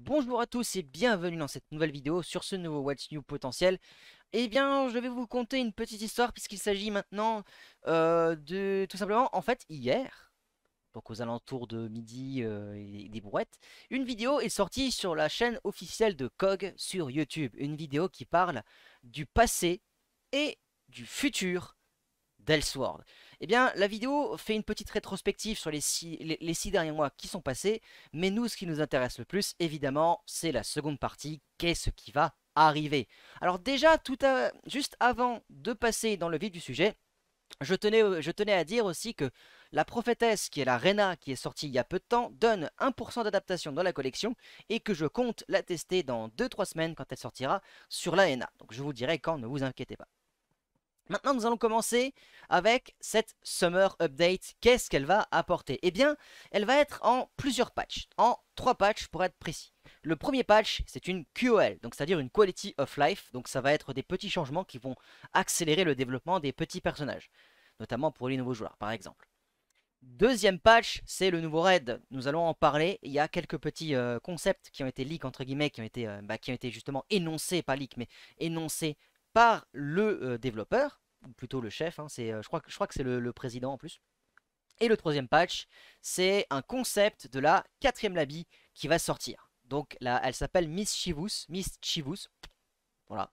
Bonjour à tous et bienvenue dans cette nouvelle vidéo sur ce nouveau What's New potentiel. Eh bien, je vais vous conter une petite histoire puisqu'il s'agit maintenant euh, de... Tout simplement, en fait, hier, donc aux alentours de midi euh, et des brouettes, une vidéo est sortie sur la chaîne officielle de COG sur YouTube. Une vidéo qui parle du passé et du futur d'Elsword eh bien, la vidéo fait une petite rétrospective sur les six, derniers mois qui sont passés. Mais nous, ce qui nous intéresse le plus, évidemment, c'est la seconde partie. Qu'est-ce qui va arriver Alors déjà, tout juste avant de passer dans le vif du sujet, euh, je tenais, à dire aussi que la prophétesse, qui est la Rena, qui est sortie il y a peu de temps, donne 1% d'adaptation dans la collection et que je compte la tester dans 2-3 semaines quand elle sortira sur la Rena. Donc je vous dirai quand, ne vous inquiétez pas. Maintenant, nous allons commencer avec cette Summer Update. Qu'est-ce qu'elle va apporter Eh bien, elle va être en plusieurs patchs, en trois patchs pour être précis. Le premier patch, c'est une QOL, donc c'est-à-dire une Quality of Life. Donc ça va être des petits changements qui vont accélérer le développement des petits personnages, notamment pour les nouveaux joueurs, par exemple. Deuxième patch, c'est le nouveau raid. Nous allons en parler. Il y a quelques petits euh, concepts qui ont été leaks, entre guillemets, qui ont été, euh, bah, qui ont été justement énoncés, pas leaks, mais énoncés par le euh, développeur, ou plutôt le chef, hein, c'est, euh, je, crois que, je crois que c'est le, président en plus. Et le troisième patch, c'est un concept de la quatrième labie qui va sortir. Donc là, elle s'appelle Miss Chivus. Miss Chivus. Voilà.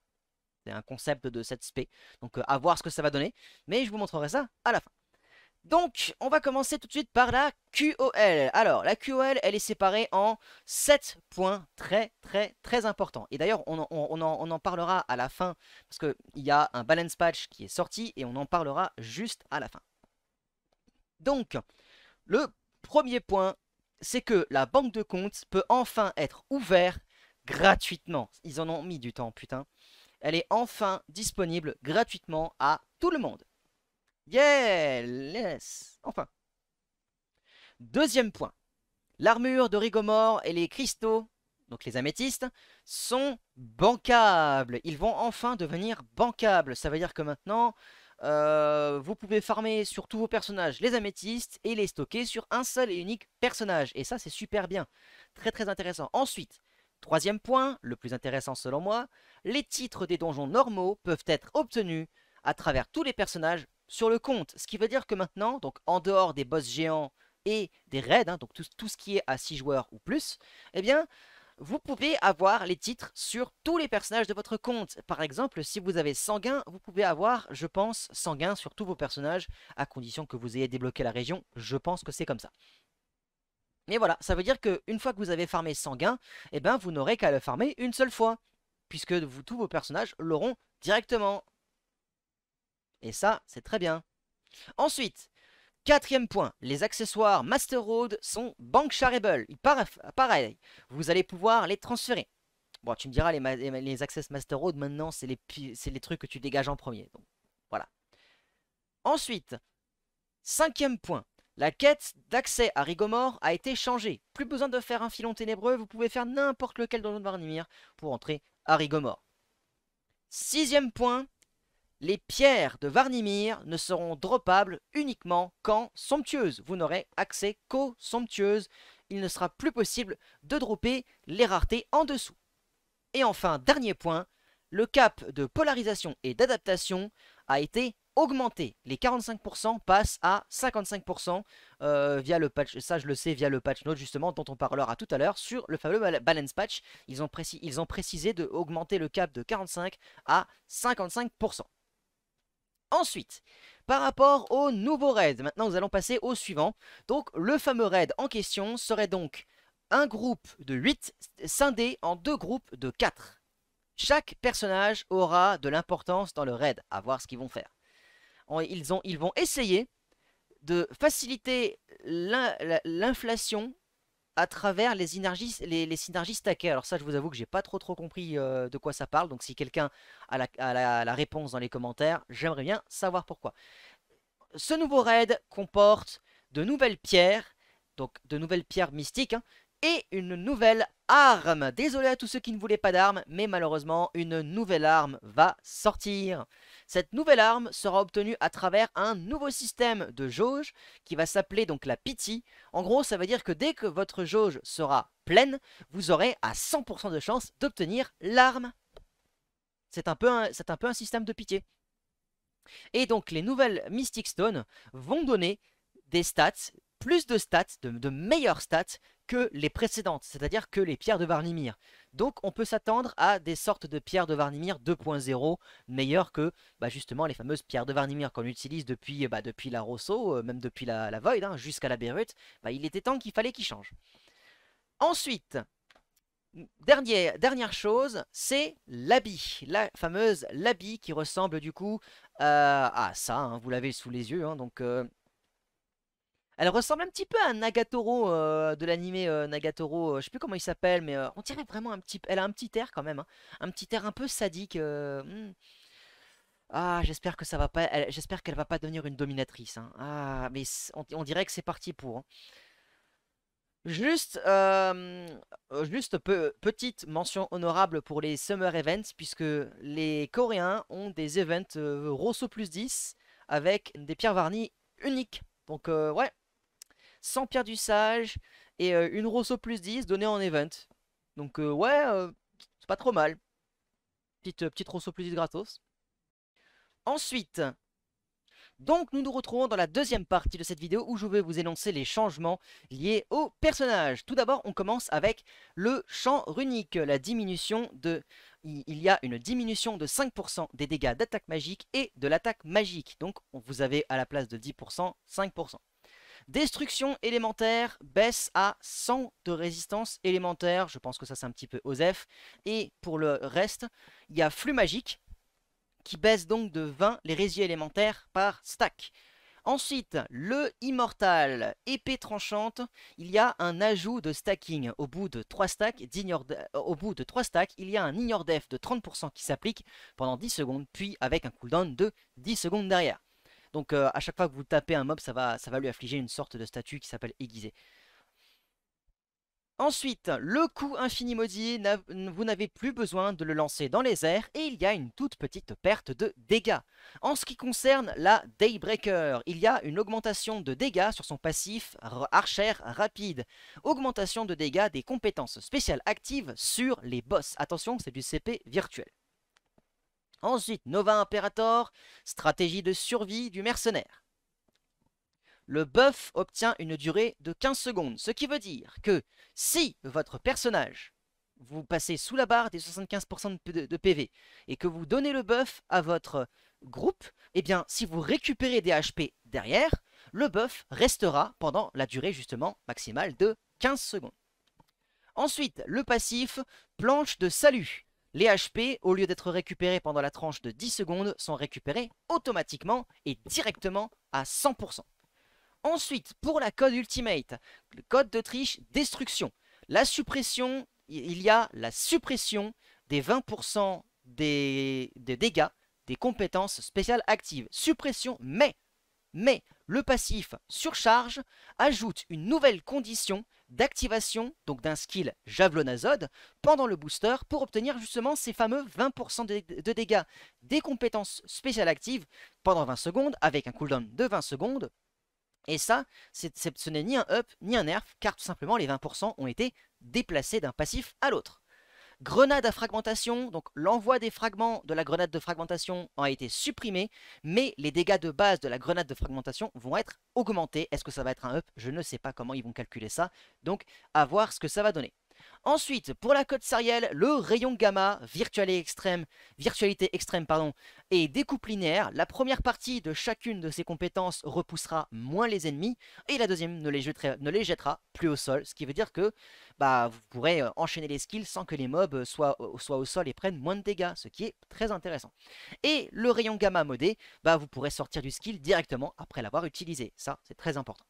C'est un concept de cette spé. Donc euh, à voir ce que ça va donner. Mais je vous montrerai ça à la fin. Donc, on va commencer tout de suite par la QOL. Alors, la QOL, elle est séparée en 7 points très, très, très importants. Et d'ailleurs, on, on, en, parlera à la fin, parce qu'il y a un balance patch qui est sorti, et on en parlera juste à la fin. Donc, le premier point, c'est que la banque de comptes peut enfin être ouverte gratuitement. Ils en ont mis du temps, putain. Elle est enfin disponible gratuitement à tout le monde. Yeah Yes Enfin Deuxième point. L'armure de Rigomor et les cristaux, donc les améthystes, sont bancables. Ils vont enfin devenir bancables. Ça veut dire que maintenant, euh, vous pouvez farmer sur tous vos personnages les améthystes et les stocker sur un seul et unique personnage. Et ça, c'est super bien. Très très intéressant. Ensuite, troisième point, le plus intéressant selon moi, les titres des donjons normaux peuvent être obtenus à travers tous les personnages sur le compte. Ce qui veut dire que maintenant, donc en dehors des boss géants et des raids, hein, donc tout, ce qui est à 6 joueurs ou plus, eh bien, vous pouvez avoir les titres sur tous les personnages de votre compte. Par exemple, si vous avez Sanguin, vous pouvez avoir, je pense, Sanguin sur tous vos personnages, à condition que vous ayez débloqué la région. Je pense que c'est comme ça. Mais voilà, ça veut dire qu'une fois que vous avez farmé Sanguin, eh ben, vous n'aurez qu'à le farmer une seule fois, puisque tous vos personnages l'auront directement. Et ça, c'est très bien. Ensuite, quatrième point, les accessoires Master Road sont bank Pareil, vous allez pouvoir les transférer. Bon, tu me diras, les, Access Master Road, maintenant, c'est les, trucs que tu dégages en premier. Donc, voilà. Ensuite, cinquième point, la quête d'accès à Rigomor a été changée. Plus besoin de faire un filon ténébreux, vous pouvez faire n'importe lequel dans le Varnimir pour entrer à Rigomor. Sixième point, les pierres de Varnimir ne seront droppables uniquement qu'en somptueuse. Vous n'aurez accès qu'aux somptueuses. Il ne sera plus possible de dropper les raretés en dessous. Et enfin, dernier point, le cap de polarisation et d'adaptation a été augmenté. Les 45% passent à 55% euh, via le patch, ça je le sais, via le patch note justement dont on parlera tout à l'heure sur le fameux balance patch. Ils ont, ils ont précisé d'augmenter le cap de 45 à 55%. Ensuite, par rapport au nouveau raid, maintenant nous allons passer au suivant. Donc le fameux raid en question serait donc un groupe de 8 scindé en deux groupes de 4. Chaque personnage aura de l'importance dans le raid, à voir ce qu'ils vont faire. Ils, ils vont essayer de faciliter l'inflation à travers les, synergies, les, stackées. Alors ça, je vous avoue que j'ai pas trop trop compris euh, de quoi ça parle. Donc si quelqu'un a, la, réponse dans les commentaires, j'aimerais bien savoir pourquoi. Ce nouveau raid comporte de nouvelles pierres, donc de nouvelles pierres mystiques, hein, et une nouvelle arme. Désolé à tous ceux qui ne voulaient pas d'arme, mais malheureusement, une nouvelle arme va sortir. Cette nouvelle arme sera obtenue à travers un nouveau système de jauge qui va s'appeler donc la pitié. En gros, ça veut dire que dès que votre jauge sera pleine, vous aurez à 100% de chance d'obtenir l'arme. C'est un, un, peu un système de pitié. Et donc, les nouvelles Mystic Stones vont donner des stats, plus de stats, de, de meilleures stats que les précédentes, c'est-à-dire que les pierres de Varnimir. Donc on peut s'attendre à des sortes de pierres de Varnimir 2.0 meilleures que bah, justement les fameuses pierres de Varnimir qu'on utilise depuis, bah, depuis la Rosso, euh, même depuis la, Void, hein, jusqu'à la Beirut. Bah, il était temps qu'il fallait qu'ils changent. Ensuite, dernière dernière chose, c'est l'habit, la fameuse l'habit qui ressemble du coup euh, à ça, hein, vous l'avez sous les yeux, hein, donc euh, elle ressemble un petit peu à Nagatoro euh, de l'animé euh, Nagatoro. Euh, je sais plus comment il s'appelle, mais on dirait vraiment un petit. Elle a un petit air quand même, hein. un petit air un peu sadique. Hmm. Ah, j'espère que ça va pas. J'espère qu'elle va pas devenir une dominatrice. Hein. Ah, mais on, dirait que c'est parti pour. Hein. Juste, juste petite mention honorable pour les Summer Events, puisque les Coréens ont des events Rosso plus 10 avec des pierres varnies uniques. Donc ouais, 100 pierres du sage et euh, une Rosso plus 10 donnée en event. Donc euh, ouais, euh, c'est pas trop mal. Petite, petite Rosso plus 10 gratos. Ensuite, donc nous nous retrouvons dans la deuxième partie de cette vidéo où je vais vous énoncer les changements liés au personnage. Tout d'abord, on commence avec le champ runique, la diminution de... Il y a une diminution de 5% des dégâts d'attaque magique et de l'attaque magique. Donc vous avez à la place de 10%, 5%. Destruction élémentaire baisse à 100 de résistance élémentaire. Je pense que ça, c'est un petit peu OSEF. Et pour le reste, il y a flux magique qui baisse donc de 20 les résidus élémentaires par stack. Ensuite, le Immortal, épée tranchante, il y a un ajout de stacking. Au bout de 3 stacks, euh, au bout de 3 stacks il y a un ignore def de 30% qui s'applique pendant 10 secondes, puis avec un cooldown de 10 secondes derrière. Donc euh, à chaque fois que vous tapez un mob, ça va, lui affliger une sorte de statue qui s'appelle aiguisé. Ensuite, le coup infini maudit, vous n'avez plus besoin de le lancer dans les airs et il y a une toute petite perte de dégâts. En ce qui concerne la Daybreaker, il y a une augmentation de dégâts sur son passif archer rapide. Augmentation de dégâts des compétences spéciales actives sur les boss. Attention, c'est du CP virtuel. Ensuite, Nova Imperator, stratégie de survie du mercenaire. Le buff obtient une durée de 15 secondes, ce qui veut dire que si votre personnage, vous passez sous la barre des 75% de PV et que vous donnez le buff à votre groupe, eh bien si vous récupérez des HP derrière, le buff restera pendant la durée justement maximale de 15 secondes. Ensuite, le passif planche de salut. Les HP, au lieu d'être récupérés pendant la tranche de 10 secondes, sont récupérés automatiquement et directement à 100%. Ensuite, pour la code ultimate, le code de triche destruction. La suppression, il y a la suppression des 20% des, des dégâts des compétences spéciales actives. Suppression, mais mais le passif surcharge ajoute une nouvelle condition d'activation, donc d'un skill Javelonazod, pendant le booster pour obtenir justement ces fameux 20% de, dégâts des compétences spéciales actives pendant 20 secondes avec un cooldown de 20 secondes. Et ça, ce n'est ni un up ni un nerf, car tout simplement les 20% ont été déplacés d'un passif à l'autre. Grenade à fragmentation, donc l'envoi des fragments de la grenade de fragmentation a été supprimé, mais les dégâts de base de la grenade de fragmentation vont être augmentés. Est-ce que ça va être un up Je ne sais pas comment ils vont calculer ça, donc à voir ce que ça va donner. Ensuite, pour la cote sariel, le rayon gamma, virtualité extrême, virtualité extrême pardon, et découpe linéaire, la première partie de chacune de ces compétences repoussera moins les ennemis, et la deuxième ne les, jettera plus au sol, ce qui veut dire que bah, vous pourrez euh, enchaîner les skills sans que les mobs euh, soient, au sol et prennent moins de dégâts, ce qui est très intéressant. Et le rayon gamma modé, bah, vous pourrez sortir du skill directement après l'avoir utilisé, ça c'est très important.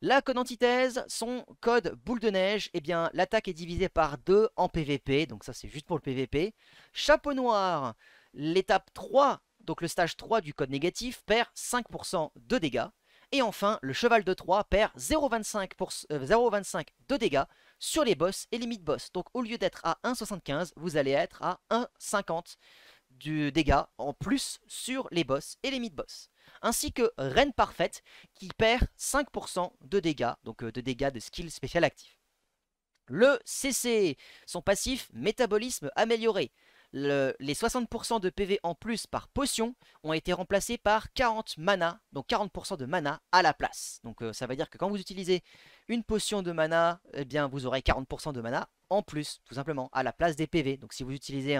La code antithèse, son code boule de neige, et eh bien l'attaque est divisée par 2 en PVP, donc ça c'est juste pour le PVP. Chapeau noir, l'étape 3, donc le stage 3 du code négatif, perd 5% de dégâts. Et enfin, le cheval de 3 perd 0,25 euh, de dégâts sur les boss et les mid-boss. Donc au lieu d'être à 1,75, vous allez être à 1,50 du dégâts en plus sur les boss et les mid-boss. Ainsi que Reine Parfaite qui perd 5% de dégâts, donc euh, de dégâts de skill spécial actif. Le CC, son passif métabolisme amélioré. les 60% de PV en plus par potion ont été remplacés par 40 mana, donc 40% de mana à la place. Donc euh, ça veut dire que quand vous utilisez une potion de mana, eh bien vous aurez 40% de mana en plus, tout simplement, à la place des PV. Donc si vous utilisez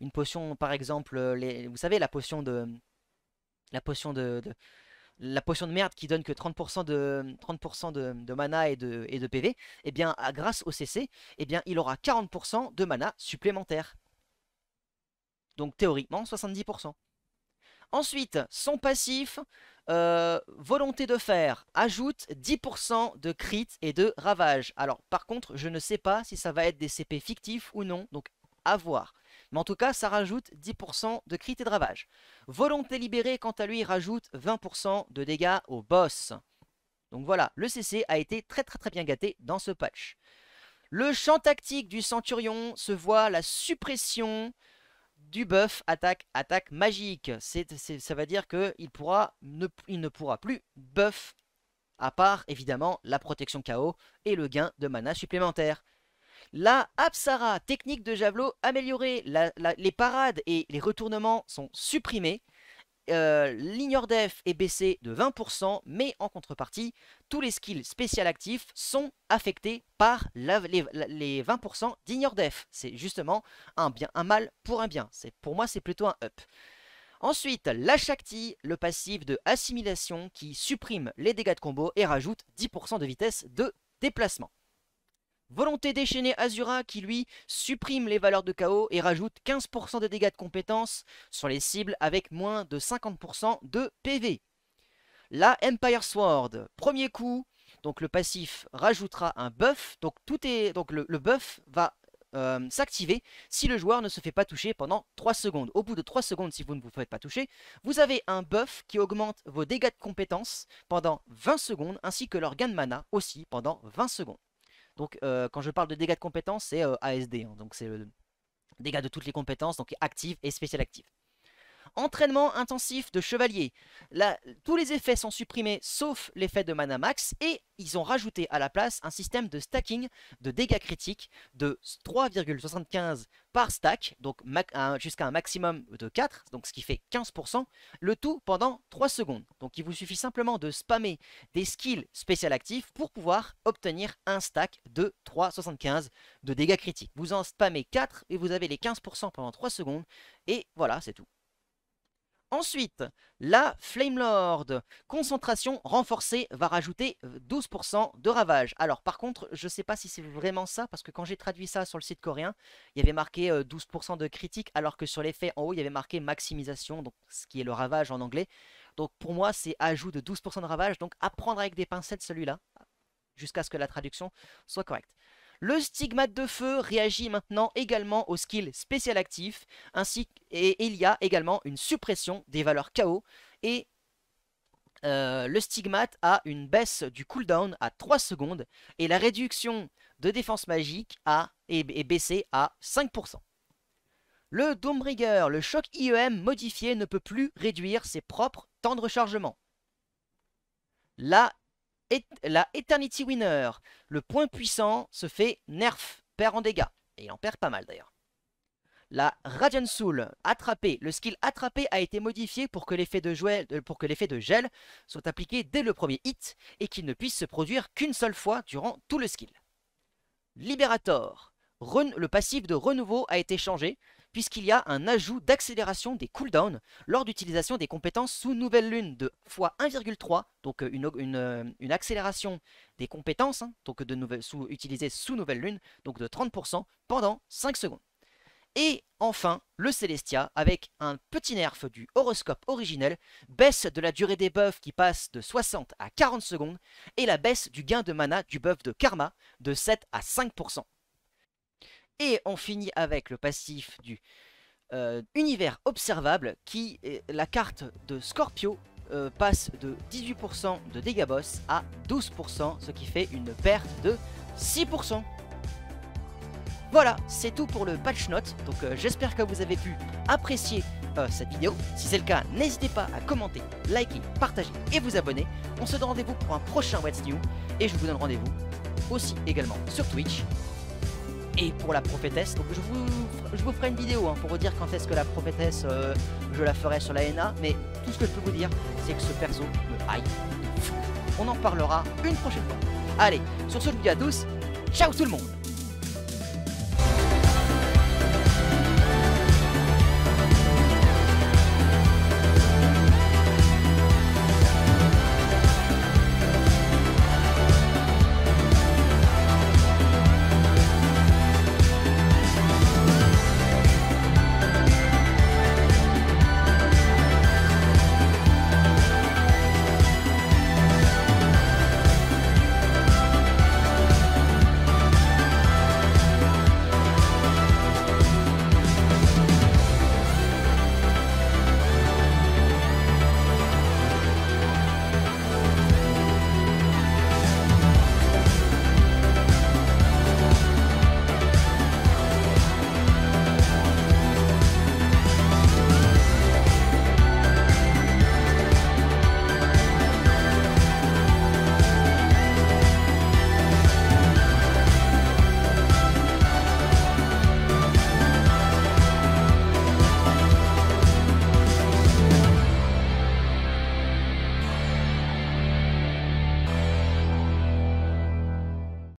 une potion, par exemple, euh, les, vous savez, la potion de... La potion de, la potion de merde qui donne que 30% de, 30 de, mana et de, PV, eh bien, grâce au CC, eh bien, il aura 40% de mana supplémentaire. Donc théoriquement 70%. Ensuite, son passif, euh, volonté de fer ajoute 10% de crit et de ravage. Alors par contre, je ne sais pas si ça va être des CP fictifs ou non, donc à voir. Mais en tout cas, ça rajoute 10% de crit et de ravage. Volonté libérée, quant à lui, rajoute 20% de dégâts au boss. Donc voilà, le CC a été très très très bien gâté dans ce patch. Le champ tactique du Centurion se voit la suppression du buff attaque attaque magique. ça va dire qu'il pourra ne, il ne pourra plus buff à part évidemment la protection KO et le gain de mana supplémentaire. La Apsara, technique de javelot améliorée, les parades et les retournements sont supprimés. Euh, l'ignore def est baissé de 20%, mais en contrepartie, tous les skills spécial actifs sont affectés par les, 20% d'ignore def. C'est justement un bien, un mal pour un bien. Pour moi, c'est plutôt un up. Ensuite, la Shakti, le passif de assimilation qui supprime les dégâts de combo et rajoute 10% de vitesse de déplacement. Volonté déchaînée Azura qui lui supprime les valeurs de KO et rajoute 15% de dégâts de compétence sur les cibles avec moins de 50% de PV. La Empire Sword, premier coup, donc le passif rajoutera un buff, donc, tout est, donc le, buff va euh, s'activer si le joueur ne se fait pas toucher pendant 3 secondes. Au bout de 3 secondes, si vous ne vous faites pas toucher, vous avez un buff qui augmente vos dégâts de compétence pendant 20 secondes, ainsi que leur gain de mana aussi pendant 20 secondes. Donc euh, quand je parle de dégâts de compétences, c'est euh, ASD. Hein. donc c'est le dégâts de toutes les compétences, donc active et spécial active. Entraînement intensif de chevalier. tous les effets sont supprimés sauf l'effet de mana max et ils ont rajouté à la place un système de stacking de dégâts critiques de 3,75 par stack, donc jusqu'à un maximum de 4, donc ce qui fait 15%, le tout pendant 3 secondes. Donc il vous suffit simplement de spammer des skills spécial actifs pour pouvoir obtenir un stack de 3,75 de dégâts critiques. Vous en spammez 4 et vous avez les 15% pendant 3 secondes, et voilà, c'est tout. Ensuite, la Flame Lord, concentration renforcée, va rajouter 12% euh, de ravage. Alors par contre, je ne sais pas si c'est vraiment ça, parce que quand j'ai traduit ça sur le site coréen, il y avait marqué 12% euh, de critique, alors que sur l'effet en haut, il y avait marqué maximisation, donc ce qui est le ravage en anglais. Donc pour moi, c'est ajout de 12% de ravage, donc apprendre avec des pincettes celui-là, jusqu'à ce que la traduction soit correcte. Le stigmate de feu réagit maintenant également au skill spécial actif, ainsi et il y a également une suppression des valeurs KO et euh, le stigmate a une baisse du cooldown à 3 secondes et la réduction de défense magique est, baissée à 5%. Le Doombringer, le choc IEM modifié ne peut plus réduire ses propres temps de rechargement. La la Eternity Winner. Le point puissant se fait nerf, perd en dégâts. Et il en perd pas mal d'ailleurs. La Radiant Soul, attrapé Le skill attrapé a été modifié pour que l'effet de, euh, de, gel soit appliqué dès le premier hit et qu'il ne puisse se produire qu'une seule fois durant tout le skill. Liberator, le passif de renouveau a été changé puisqu'il y a un ajout d'accélération des cooldowns lors d'utilisation des compétences sous nouvelle lune de x1,3, donc euh, euh, une, accélération des compétences, hein, donc sous, utilisées sous nouvelle lune, donc de 30% pendant 5 secondes. Et enfin, le Celestia, avec un petit nerf du horoscope originel, baisse de la durée des buffs qui passe de 60 à 40 secondes, et la baisse du gain de mana du buff de Karma de 7 à 5%. Et on finit avec le passif du euh, univers observable qui, la carte de Scorpio, euh, passe de 18% de dégâts boss à 12%, ce qui fait une perte de 6%. Voilà, c'est tout pour le patch note, donc euh, j'espère que vous avez pu apprécier cette vidéo. Si c'est le cas, n'hésitez pas à commenter, liker, partager et vous abonner. On se donne rendez-vous pour un prochain What's New et je vous donne rendez-vous aussi également sur Twitch et pour la prophétesse. Donc je vous, ferai une vidéo hein, pour vous dire quand est-ce que la prophétesse, euh, je la ferai sur la NA. Mais tout ce que je peux vous dire, c'est que ce perso me hype. On en parlera une prochaine fois. Allez, sur ce, je vous dis à ciao tout le monde